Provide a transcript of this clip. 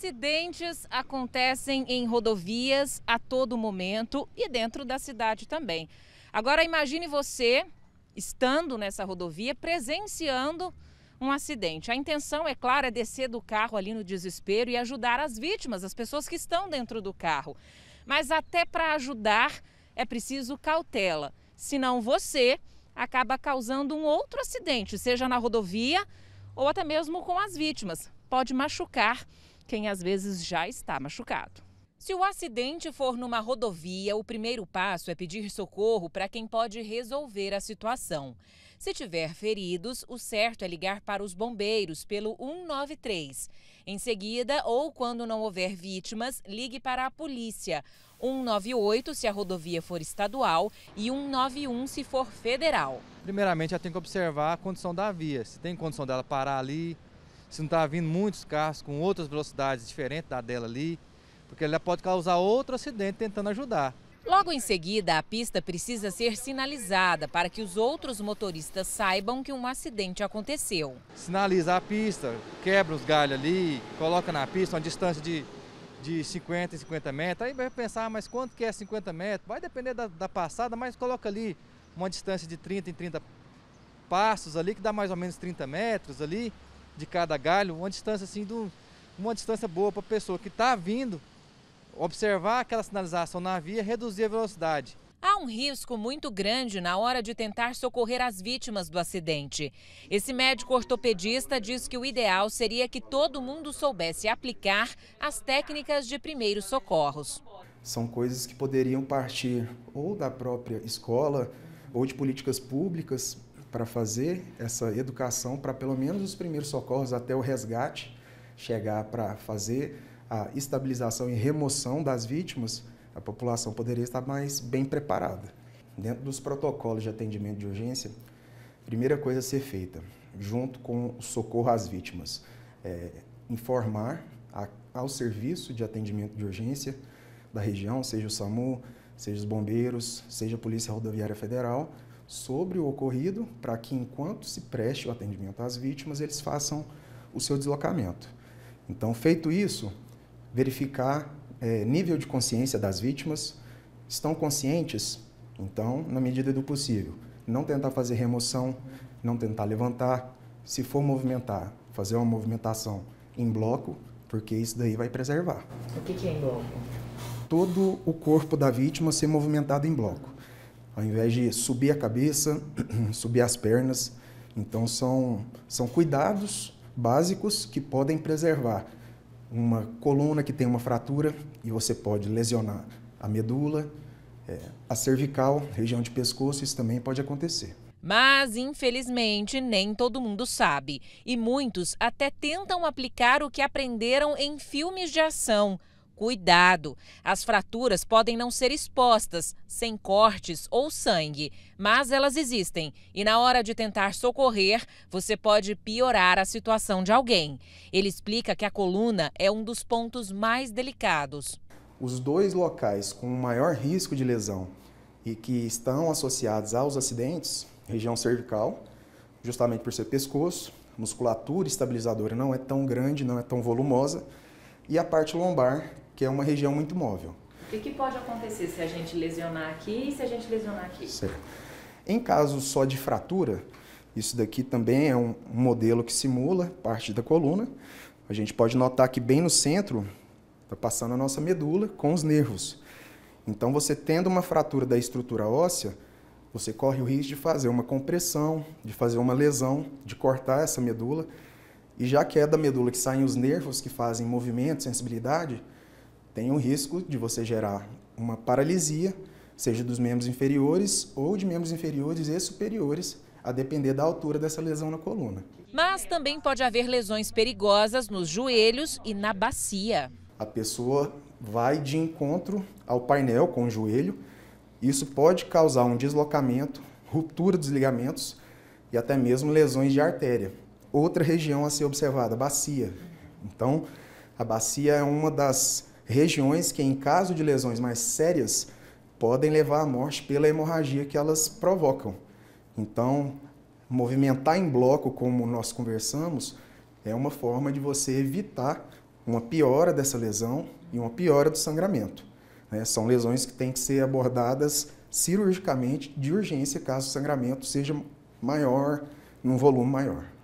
Acidentes acontecem em rodovias a todo momento e dentro da cidade também. Agora imagine você estando nessa rodovia presenciando um acidente. A intenção, é claro, é descer do carro ali no desespero e ajudar as vítimas, as pessoas que estão dentro do carro. Mas até para ajudar é preciso cautela, senão você acaba causando um outro acidente, seja na rodovia ou até mesmo com as vítimas. Pode machucar quem às vezes já está machucado. Se o acidente for numa rodovia, o primeiro passo é pedir socorro para quem pode resolver a situação. Se tiver feridos, o certo é ligar para os bombeiros pelo 193. Em seguida, ou quando não houver vítimas, ligue para a polícia. 198 se a rodovia for estadual e 191 se for federal. Primeiramente, já tem que observar a condição da via. Se tem condição dela parar ali, se não está vindo muitos carros com outras velocidades diferentes da dela ali, porque ela pode causar outro acidente tentando ajudar. Logo em seguida, a pista precisa ser sinalizada para que os outros motoristas saibam que um acidente aconteceu. Sinaliza a pista, quebra os galhos ali, coloca na pista uma distância de, de 50 e 50 metros. Aí vai pensar, ah, mas quanto que é 50 metros? Vai depender da, da passada, mas coloca ali uma distância de 30 em 30 passos ali, que dá mais ou menos 30 metros ali de cada galho, uma distância assim, uma distância boa para a pessoa que está vindo, observar aquela sinalização na via, reduzir a velocidade. Há um risco muito grande na hora de tentar socorrer as vítimas do acidente. Esse médico ortopedista diz que o ideal seria que todo mundo soubesse aplicar as técnicas de primeiros socorros. São coisas que poderiam partir ou da própria escola ou de políticas públicas para fazer essa educação para pelo menos os primeiros socorros até o resgate chegar para fazer a estabilização e remoção das vítimas, a população poderia estar mais bem preparada. Dentro dos protocolos de atendimento de urgência, primeira coisa a ser feita, junto com o socorro às vítimas, é informar a, ao serviço de atendimento de urgência da região, seja o SAMU, seja os bombeiros, seja a Polícia Rodoviária Federal, sobre o ocorrido para que, enquanto se preste o atendimento às vítimas, eles façam o seu deslocamento. Então, feito isso, verificar é, nível de consciência das vítimas, estão conscientes? Então, na medida do possível, não tentar fazer remoção, não tentar levantar, se for movimentar, fazer uma movimentação em bloco, porque isso daí vai preservar. O que, que é em bloco? Todo o corpo da vítima ser movimentado em bloco ao invés de subir a cabeça, subir as pernas. Então, são, são cuidados básicos que podem preservar uma coluna que tem uma fratura e você pode lesionar a medula, é, a cervical, região de pescoço, isso também pode acontecer. Mas, infelizmente, nem todo mundo sabe. E muitos até tentam aplicar o que aprenderam em filmes de ação. Cuidado! As fraturas podem não ser expostas, sem cortes ou sangue, mas elas existem e na hora de tentar socorrer, você pode piorar a situação de alguém. Ele explica que a coluna é um dos pontos mais delicados. Os dois locais com maior risco de lesão e que estão associados aos acidentes, região cervical, justamente por ser pescoço, musculatura estabilizadora não é tão grande, não é tão volumosa, e a parte lombar que é uma região muito móvel. O que pode acontecer se a gente lesionar aqui e se a gente lesionar aqui? Certo. Em caso só de fratura, isso daqui também é um modelo que simula parte da coluna. A gente pode notar que bem no centro está passando a nossa medula com os nervos. Então, você tendo uma fratura da estrutura óssea, você corre o risco de fazer uma compressão, de fazer uma lesão, de cortar essa medula. E já que é da medula que saem os nervos que fazem movimento, sensibilidade, tem o risco de você gerar uma paralisia, seja dos membros inferiores ou de membros inferiores e superiores, a depender da altura dessa lesão na coluna. Mas também pode haver lesões perigosas nos joelhos e na bacia. A pessoa vai de encontro ao painel com o joelho. Isso pode causar um deslocamento, ruptura dos ligamentos e até mesmo lesões de artéria. Outra região a ser observada, bacia. Então, a bacia é uma das regiões que, em caso de lesões mais sérias, podem levar à morte pela hemorragia que elas provocam. Então, movimentar em bloco, como nós conversamos, é uma forma de você evitar uma piora dessa lesão e uma piora do sangramento. Né? São lesões que têm que ser abordadas cirurgicamente de urgência caso o sangramento seja maior, num volume maior.